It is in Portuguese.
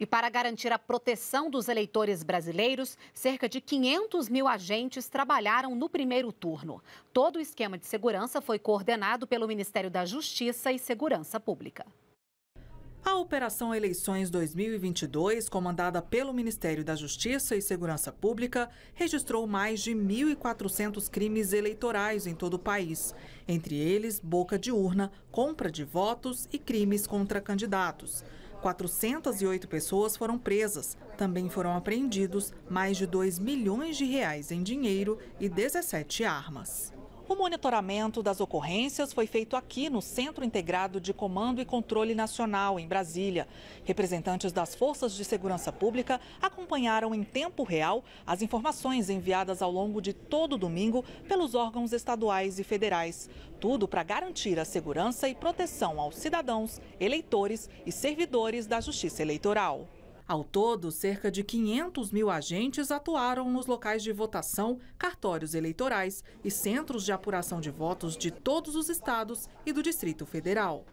E para garantir a proteção dos eleitores brasileiros, cerca de 500 mil agentes trabalharam no primeiro turno. Todo o esquema de segurança foi coordenado pelo Ministério da Justiça e Segurança Pública. A Operação Eleições 2022, comandada pelo Ministério da Justiça e Segurança Pública, registrou mais de 1.400 crimes eleitorais em todo o país, entre eles boca de urna, compra de votos e crimes contra candidatos. 408 pessoas foram presas. Também foram apreendidos mais de 2 milhões de reais em dinheiro e 17 armas. O monitoramento das ocorrências foi feito aqui no Centro Integrado de Comando e Controle Nacional, em Brasília. Representantes das forças de segurança pública acompanharam em tempo real as informações enviadas ao longo de todo domingo pelos órgãos estaduais e federais. Tudo para garantir a segurança e proteção aos cidadãos, eleitores e servidores da Justiça Eleitoral. Ao todo, cerca de 500 mil agentes atuaram nos locais de votação, cartórios eleitorais e centros de apuração de votos de todos os estados e do Distrito Federal.